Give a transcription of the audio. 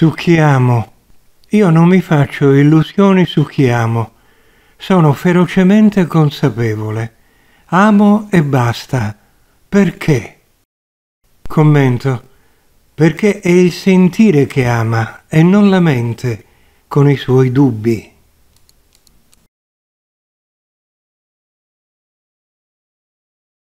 su chi amo. Io non mi faccio illusioni su chi amo. Sono ferocemente consapevole. Amo e basta. Perché? Commento. Perché è il sentire che ama e non la mente, con i suoi dubbi.